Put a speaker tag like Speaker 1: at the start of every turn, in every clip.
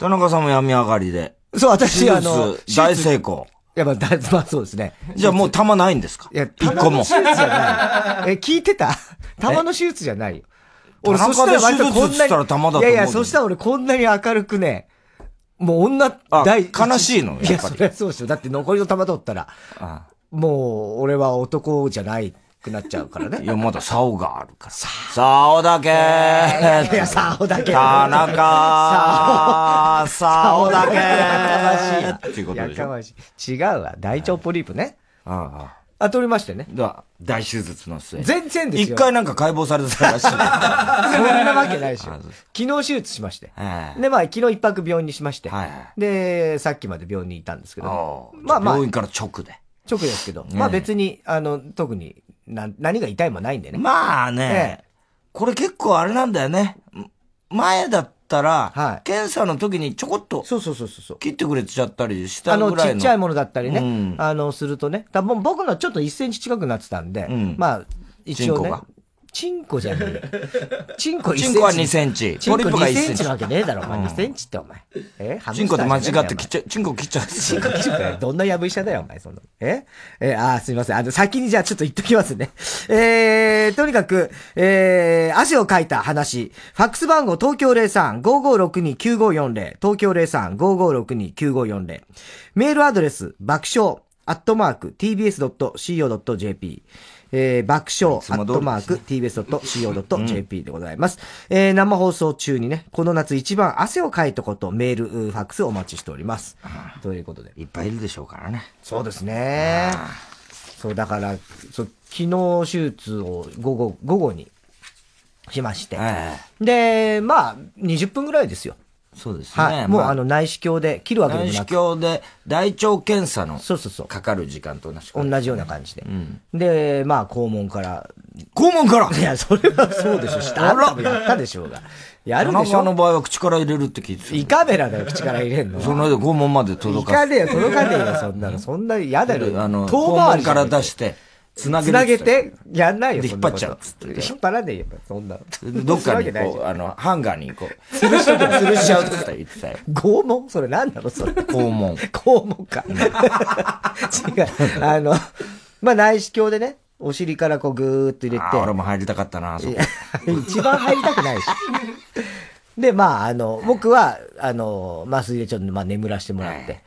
Speaker 1: 田中さんも闇上がりで。そう、私、あの、大成功。やっぱ、だ、まあそうですね。じゃあもう玉ないんですかいや、一個も。手術じゃない。え、聞いてた玉 の手術じゃないよ。俺、そしたら割とこんなに。いやいや、そしたら俺こんなに明るくね、もう女、大、悲しいのいや、そりゃそうでしょ。だって残りの玉取ったら、もう俺は男じゃないくなっちゃうからね。いや、まだ竿があるから。竿だけいや竿だけ田中竿だけやかましい。っていうことでしょ。やかましい。違うわ。大腸ポリープね。ああ。あ取りましてね。だ大手術の末。全然ですよ。一回なんか解剖されてたらしい。そんなわけないでしょ。昨日手術しまして。で、まあ、昨日一泊病院にしまして。で、さっきまで病院にいたんですけど。まあまあ。病院から直で。直ですけど。まあ別に、あの、特にな、何が痛いもないんでね。まあね、ええ、これ結構あれなんだよね。前だったら、はい、検査の時にちょこっと、そうそうそうそう。切ってくれちゃったりしたぐらいの。あの、ちっちゃいものだったりね、うん、あの、するとね。多分僕のちょっと1センチ近くなってたんで、うん、まあ、一応ね、チンコじゃねえ。チンコ1センチ。チンコは2センチ。ポリプが1センチ。チンコ2センチなわけねえだろ、お前。2センチってお前。えチンコと間違って切っちゃ、チンコ切っちゃう。チンコ切っちゃう。どんなやぶ医者だよ、お前、そんな。ええ、ああ、すいません。あの、先にじゃあちょっと言っときますね。えー、とにかく、えー、汗をかいた話。ファックス番号東京03-5562-9540。東京03-5562-9540。メールアドレス、爆笑、アットマーク、tbs.co.jp。えー、爆笑、アットマーク、tbs.co.jp でございます。うん、えー、生放送中にね、この夏一番汗をかいたこと、メール、ファックスお待ちしております。ということで。いっぱいいるでしょうからね。そうですね。そう、だから、そう昨日手術を午後、午後にしまして。で、まあ、20分ぐらいですよ。そうですね。はい、もう、まあ、あの内視鏡で切るわけでもなく内視鏡で大腸検査のそうそうそうかかる時間と同じ、ね、同じような感じで。うん、で、まあ肛門から。肛門からいや、それはそうでしょ。したやったでしょうが。やるでしょ。の場合は口から入れるって聞いてた。胃カメラだよ、口から入れんの。その間肛門まで届かない。胃カメラ届かねえよ、そんなの。そんな嫌だよ。あの、遠回り。肛門から出して。つなげつなげて、やんないよ、で、引っ張っちゃうっつって。引っ張らねえよ、そんなの。どっかにこう、あの、ハンガーにこう、吊るしちゃう、吊るしちゃうって言ってたよ。拷問それ何なのそれ。拷問。拷問か。違う。あの、まあ、内視鏡でね、お尻からこうぐーっと入れて。俺も入りたかったな、そこ。一番入りたくないし。で、まあ、あの、僕は、あの、麻酔でちょっと、まあ、眠らしてもらって。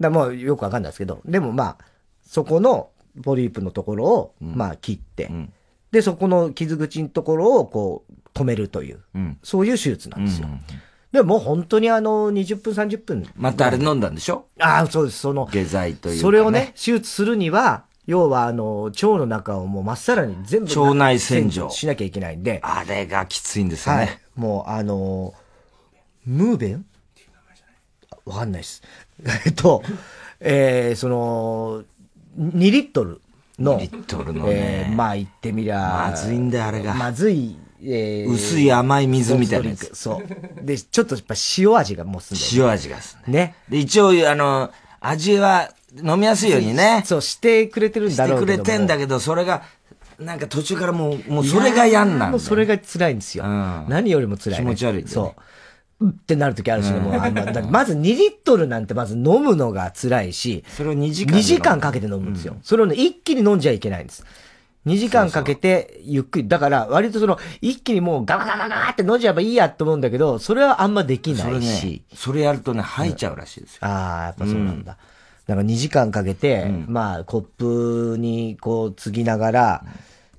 Speaker 1: だもうよくわかんないですけど、でもまあ、そこの、ポリープのところを、まあ切って、で、そこの傷口のところをこう止めるという、そういう手術なんですよ。でも本当にあの、20分、30分。またあれ飲んだんでしょああ、そうです。その、下剤という、ね、それをね、手術するには、要はあの、腸の中をもうまっさらに全部。腸内洗浄。しなきゃいけないんで。あれがきついんですよね。はい、もうあの、ムーベンわかんないです。えっと、えー、その、2リットルの、リットルのね、えー、まあ言ってみりゃ、まずいんだあれが。まずい、えー、薄い甘い水みたいなやつ。そう。で、ちょっとやっぱ塩味がもうすんでね。塩味がすんで。ね。で、一応、あの、味は飲みやすいようにね。そう、してくれてるんだろうしてくれてんだけど、それが、なんか途中からもう、もうそれが嫌なんだ、ね、もうそれが辛いんですよ。うん、何よりも辛い、ね、気持ち悪い、ね、そう。ってなるときあるし、ね、もうあまず2リットルなんてまず飲むのが辛いし、それを2時間。2時間かけて飲むんですよ。うん、それをね、一気に飲んじゃいけないんです。2時間かけてゆっくり。だから、割とその、一気にもうガバガバガバって飲んじゃえばいいやと思うんだけど、それはあんまできないし。それ、ね,、やるとね、吐いちゃうらしいですよ。うん、ああ、やっぱそうなんだ。うん、ら、ん2時間かけて、うん、まあ、コップにこう、継ぎながら、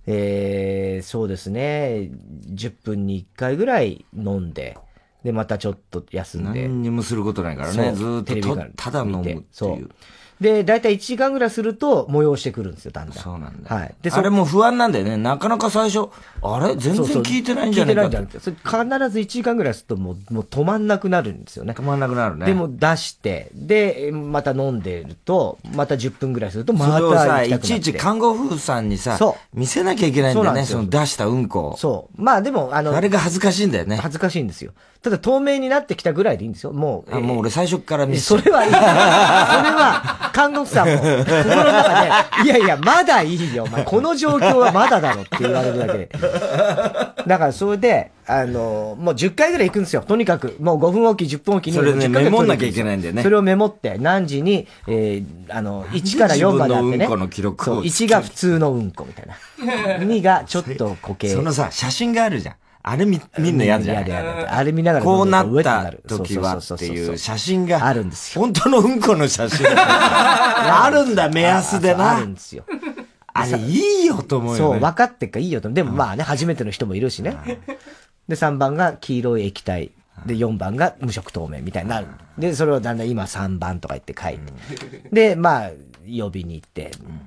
Speaker 1: えー、そうですね、10分に1回ぐらい飲んで、で、またちょっと休んで。何にもすることないからね。ずっとと、ただ飲むっていう。そうで、だいたい1時間ぐらいすると催してくるんですよ、だんだん。そうなんだ。はい。で、それも不安なんだよね。なかなか最初、あれ全然聞いてないんじゃないかそうそう聞いてないんじゃない必ず1時間ぐらいするともう、もう止まんなくなるんですよね。止まんなくなるね。でも出して、で、また飲んでると、また10分ぐらいすると、また行きたくなって。いちいち看護婦さんにさ、そう。見せなきゃいけないんだよね、その出したうんこを。そう。まあでも、あの、あれが恥ずかしいんだよね。恥ずかしいんですよ。ただ透明になってきたぐらいでいいんですよ、もう。あ、もう俺最初から見せそれはいい。それは、監督さんも心の中で、いやいや、まだいいよ、お前。この状況はまだだろって言われるだけで。だから、それで、あの、もう10回ぐらい行くんですよ。とにかく、もう5分おき、10分おきに。それね、メモんなきゃいけないんだよね。それをメモって、何時に、えー、あの、1から4まであってね。のうんこの記録を。1が普通のうんこみたいな。2 がちょっと固形。そのさ、写真があるじゃん。あれ見、見んの嫌じゃん。あれ見ながらこうなった時はっていう写真が。あるんですよ。本当のうんこの写真。あるんだ、目安でな。あるんですよ。あれいいよと思うよ、ね。そう、分かってっかいいよと。でもまあね、初めての人もいるしね。で、3番が黄色い液体。で、4番が無色透明みたいになる。で、それをだんだん今3番とか言って書いて。で、まあ、呼びに行って。うん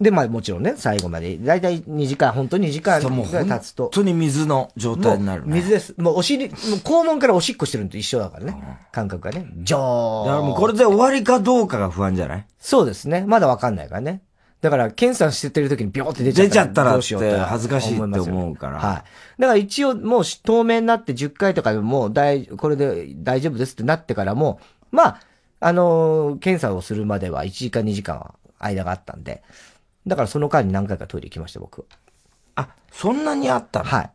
Speaker 1: で、まあもちろんね、最後まで、だいたい2時間、本当に2時間ぐらい経つと。本当に水の状態になる、ね、水です。もうお尻、もう肛門からおしっこしてるのと一緒だからね。うん、感覚がね。じゃーだからもうこれで終わりかどうかが不安じゃないそうですね。まだわかんないからね。だから、検査してる時にビョーって出ちゃったら。出ちゃったらどうしようって恥ずかしいって思うから。はい。だから一応もう透明になって10回とかでもう大、これで大丈夫ですってなってからも、まあ、あのー、検査をするまでは1時間2時間は間があったんで、だからその間に何回かトイレ行きました、僕は。あ、そんなにあったのはい。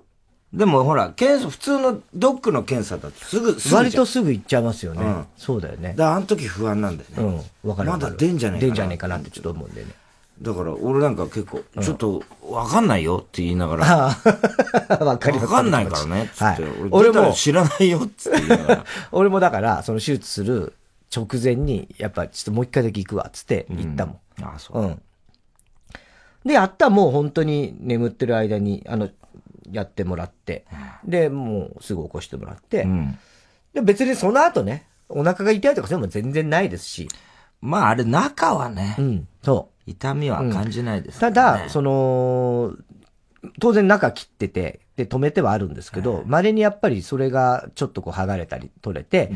Speaker 1: でもほら、検査、普通のドックの検査だとすぐ、すぐ割とすぐ行っちゃいますよね。うん、そうだよね。だあの時不安なんだよね。うん、わかるまだ出んじゃねえかな。出んじゃねえかなってちょっと思うんだよね。だから俺なんか結構、ちょっとわかんないよって言いながら、わ、うん、かりわかんないからねつって、はい、俺も知らないよって言いながら。俺もだから、その手術する直前に、やっぱちょっともう一回だけ行くわっつって行ったもん。うん、ああ、そう。うん。で、やったらもう本当に眠ってる間に、あの、やってもらって、で、もうすぐ起こしてもらって、うん、で別にその後ね、お腹が痛いとかそういうのも全然ないですし。まああれ中はね、うん、そう。痛みは感じないです、ねうん、ただ、その、当然中切ってて、で止めてはあるんですけど、ま、れにやっぱりそれがちょっとこう剥がれたり取れて、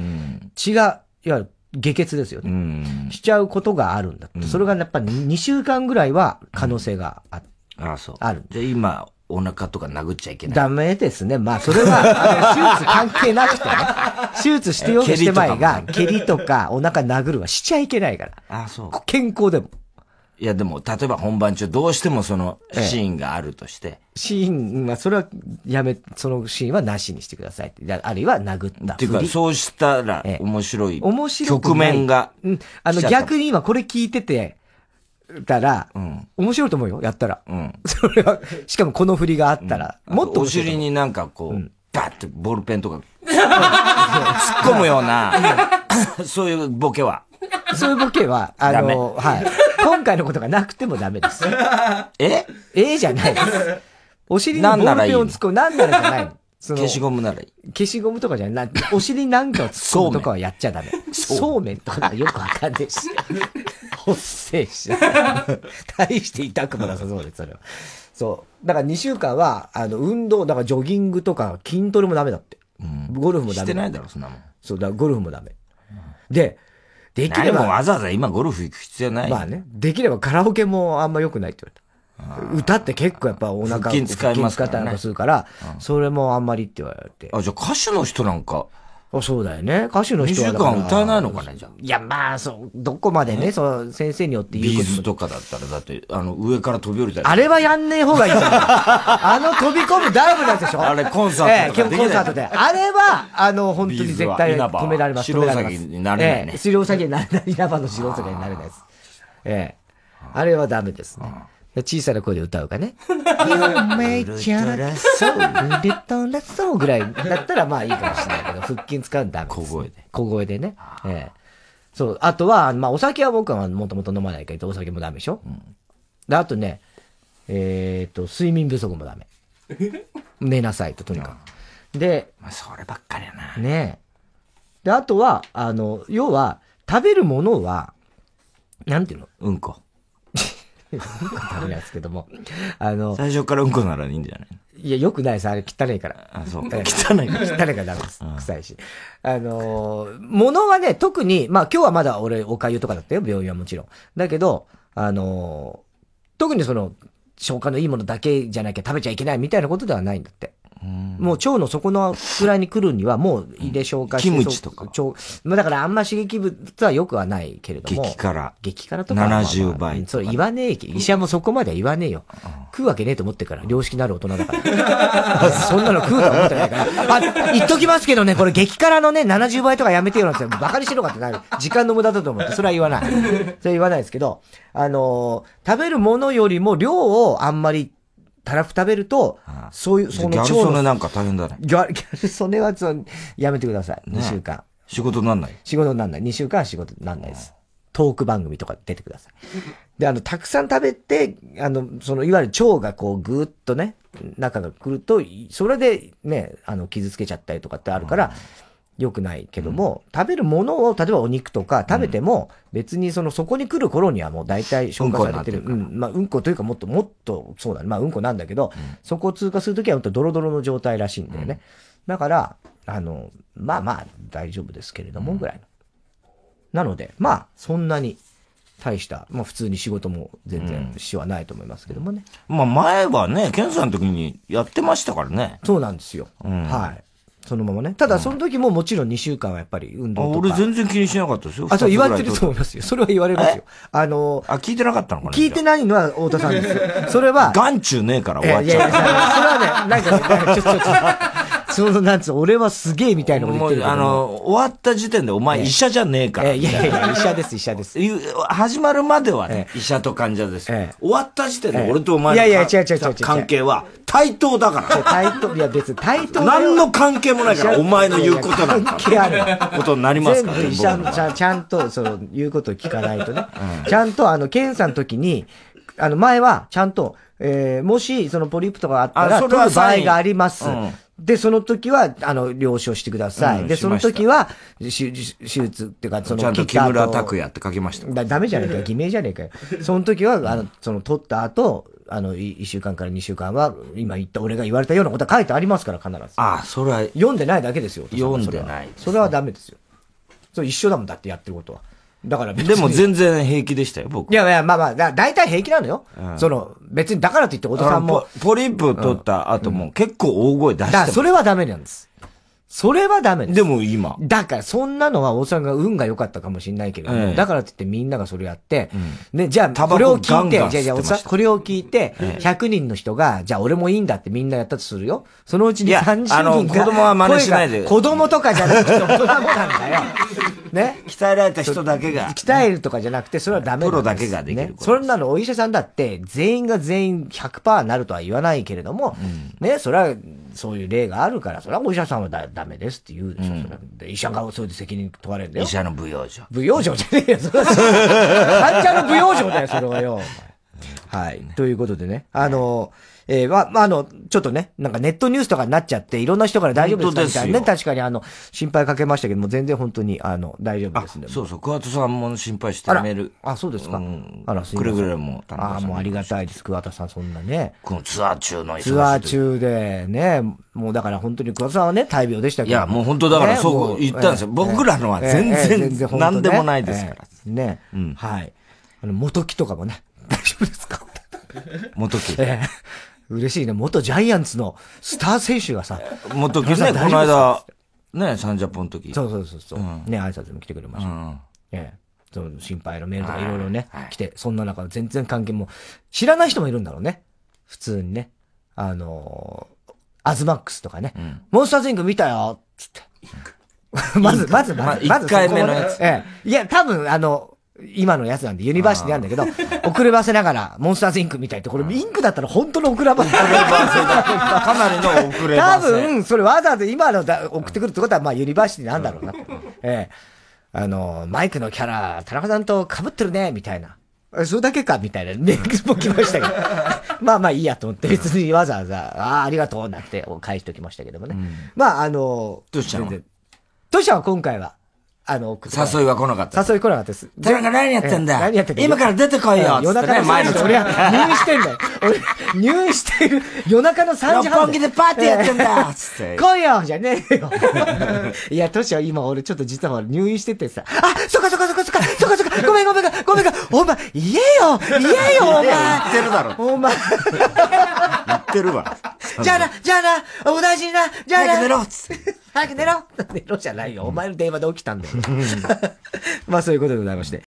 Speaker 1: 血が、いわゆる下血ですよね、うん。しちゃうことがあるんだって。それがやっぱり2週間ぐらいは可能性があ,、うん、あそうある。で、今、お腹とか殴っちゃいけない。ダメですね。まあ、それは、手術関係なくてね。手術してよくしてまいが、蹴りとかお腹殴るはしちゃいけないから。あそう。健康でも。いやでも、例えば本番中、どうしてもそのシーンがあるとして。ええ、シーン、まあそれはやめ、そのシーンはなしにしてくださいあるいは殴ったっていうか、そうしたら面白い。面白い。局面が。うん。あの逆に今これ聞いてて、たら、うん、面白いと思うよ、やったら。うん、それは、しかもこの振りがあったら、うん、もっとお尻になんかこう、うん、バッてボールペンとか、突っ込むような、そういうボケは。そういうボケは、あの、はい。今階のことがなくてもダメです。ええじゃないです。お尻にボールペなんならじゃないの。消しゴムならいい。消しゴムとかじゃない。お尻なんかを突とかはやっちゃダメ。そうめんとかよくわかんないし。ほっせえし。大して痛くもなさそうです、それは。そう。だから2週間は、あの、運動、だからジョギングとか筋トレもダメだって。うん、ゴルフもダメ。してないだろ、そんなもん。そう、だからゴルフもダメ。うん、で、
Speaker 2: できれば。わざわざ今ゴルフ行
Speaker 1: く必要ない。まあね。できればカラオケもあんま良くないって言われた。歌って結構やっぱお腹腹筋使いますから、ね、腹筋使ったりするから、それもあんまりって言われて。あ、じゃあ歌手の人なんか。あそうだよね。歌手の人は。2週間歌わないのかね、じゃあ。いや、まあ、そう、どこまでね、そう、先生によって言うビーズとかだったら、だって、あの、上から飛び降りたり。あれはやんねえ方がいいじゃん。あの飛び込むダーブなんでしょ あれ、コンサートで。ええ、コンサートで。あれは、あの、本当に絶対止められます。白ウサギになれないね。白ウになれない。稲葉の白ウになれないです。ええ。あれはダメですね。小さな声で歌うかね。夢ちゃらそう、でルトラそうぐらいだったらまあいいかもしれないけど、腹筋使うんだ、ね。小声で。小声でね。ええ。そう。あとは、まあお酒は僕はもともと飲まないけど、お酒もダメでしょ。うん、で、あとね、えー、っと、睡眠不足もダメ。寝なさいと、とにかく。で、まあそればっかりやな。ねで、あとは、あの、要は、食べるものは、なんていうのうんこ。ダメなんですけども。あの、最初からうんこならいいんじゃないいや、よくないです。あれ汚いから。あ、そう。汚い。汚いからダメです。臭いし。あのも物はね、特に、まあ今日はまだ俺、お粥とかだったよ。病院はもちろん。だけど、あの特にその、消化のいいものだけじゃなきゃ食べちゃいけないみたいなことではないんだって。もう腸の底のぐらいに来るには、もう胃で消化して、うん、キムチとか。腸、まあ、だからあんま刺激物はよくはないけれども。激辛。激辛とか。70倍、それ言わねえ医者もそこまでは言わねえよ。うん、食うわけねえと思ってから、良識なる大人だから。そんなの食うと思ってないから。あ、言っときますけどね、これ激辛のね、70倍とかやめてよなんて、バカにしろかってなる。時間の無駄だと思って、それは言わない。それは言わないですけど、あのー、食べるものよりも量をあんまりたらふく食べると、ああそういう、そのギャルソネなんか大変だね。ギャ ギャルソネはそやめてください。2週間。仕事になんない仕事になんない。2週間仕事になんないです。トーク番組とか出てください。で、あの、たくさん食べて、あの、その、いわゆる腸がこう、ぐーっとね、中が来ると、それでね、あの、傷つけちゃったりとかってあるから、良くないけども、食べるものを、例えばお肉とか食べても、別にその、そこに来る頃にはもう大体消化されてる。うん、まあ、うんこというかもっと、もっと、そうだね。まあ、うんこなんだけど、そこを通過するときは、ドロドロの状態らしいんだよね。だから、あの、まあまあ、大丈夫ですけれども、ぐらいの。なので、まあ、そんなに大した、まあ普通に仕事も全然しはないと思いますけどもね。うん、まあ前はね、検査の時にやってましたからね。そうなんですよ。うん、はい。そのままね。ただ、その時ももちろん2週間はやっぱり運動とか。俺全然気にしなかったですよ。あ、そう言われてると思いますよ。それは言われますよ。あのー、あ、聞いてなかったのかな聞いてないのは太田さんですよ。それは。眼中ねえから終わっちゃう。いやいや、それはね、なんか、ね、ちょっと、その、なんつう、俺はすげえみたいなこと言ってるあの、終わった時点でお前医者じゃねえから。いやいやいや、医者です、医者です。始まるまではね、医者と患者です。終わった時点で俺とお前のいやいや、違う違う違う。関係は対等だから。対等、いや別に対等何の関係もないから、お前の言うことなんか。関係ある。ことになりますから医者のちゃんと、その、言うことを聞かないとね。ちゃんと、あの、検査の時に、あの、前は、ちゃんと、えー、もし、そのポリープとかあったら、取る場合があります。で、その時は、あの、了承してください。うん、で、その時は、手術っていうか、その、ちゃんと木村拓也って書きました。だ、ダメじゃねえかよ。偽名じゃねえかよ。その時は、あの、その、取った後、あの、一週間から二週間は、今言った、俺が言われたようなことは書いてありますから、必ず。ああ、それは。読んでないだけですよ、読んでない、ね、それはダメですよ。それ一緒だもん、だってやってることは。だから別に。でも全然平気でしたよ、僕。いやいや、まあまあ、だ大体平気なのよ。うん、その、別にだからといって、小田さんもポ。ポリンプ取った後も結構大声出して、た。だそれはダメなんです。それはダメです。でも今。だから、そんなのは大さんが運が良かったかもしれないけれども、ええ、だからって言ってみんながそれやって、うん、ね、じゃあ、これを聞いて、じゃあ、じゃあ、おさこれを聞いて、100人の人が、じゃあ、俺もいいんだってみんなやったとするよ。そのうちに30人が。あの、子供は真似しないで。子供とかじゃなくて大人なんだよ。ね。鍛えられた人だけが。鍛えるとかじゃなくて、それはダメプロだけができるね。そんなのお医者さんだって、全員が全員100%なるとは言わないけれども、うん、ね、それは、そういう例があるから、それはお医者さんはだダメですって言うでしょ。うん、医者がそれで責任問われるんだよ。医者の舞踊場。舞踊場じゃねえよ、それは。患者の舞踊場だよ、それはよ。はい。ということでね。あのえー、ま、まあ、あの、ちょっとね、なんかネットニュースとかになっちゃって、いろんな人から大丈夫ですかみたいなね、確かにあの、心配かけましたけども、全然本当に、あの、大丈夫ですね。そうそう、桑田さんも心配してメール。あ、そうですか。うん、あら、くれぐれもああ、もうありがたいです、桑田さん、そんなね。このツアー中のツアー中で、ね、もうだから本当に桑田さんはね、大病でしたけど。いや、もう本当だから、ね、そう言ったんですよ。僕らのは全然、えー、全然何でもないですから。えー、ね、うん、はい。あの、元木とかもね、大丈夫ですか元木。え嬉しいね。元ジャイアンツのスター選手がさ。元っとね、この間、ね、サンジャポの時。そうそうそうそう、うん。ね、挨拶も来てくれました。うん、ねその心配のメールとかいろいろね、はい、来て、そんな中全然関係も、知らない人もいるんだろうね。普通にね。あのー、アズマックスとかね、うん、モンスターズインク見たよつって。まず、まず、まず、まず、1回目のやつ。ええ。いや、多分、あの、今のやつなんで、ユニバーシティなんだけど、遅ればせながら、モンスターズインクみたいって、これインクだったら本当の遅ればせだ。かなりの遅ればせ。多分、それわざわざ今のだ送ってくるってことは、まあユニバーシティなんだろうな。ええ。あの、マイクのキャラ、田中さんと被ってるね、みたいな。それだけか、みたいなメイクも来ましたけど。まあまあいいやと思って、別にわざわざ、ああ、ありがとう、なって返しておきましたけどもね。まあ、あの、どうしたのどうしたの今回は。あの、誘いは来なかった。誘い来なかったです。田中何やってんだ何やってんだ今から出てこいよ夜中の前の俺は入院してんだよ。俺、入院してる。夜中の3時半。六本木でパーティーやってんだつって。来いよじゃねえよ。いや、トシは今俺ちょっと実は入院しててさ。あ、そっかそっかそっかそっかそっかそっかごめんごめんごめんごめんお前、言えよ言えよお前言ってるだろ。お前。言ってるわ。じゃあな、じゃあな、お大事にな、じゃあな。早く寝ろつって。早く寝ろ 寝ろじゃないよ。お前の電話で起きたんだよ。まあそういうことでございまして。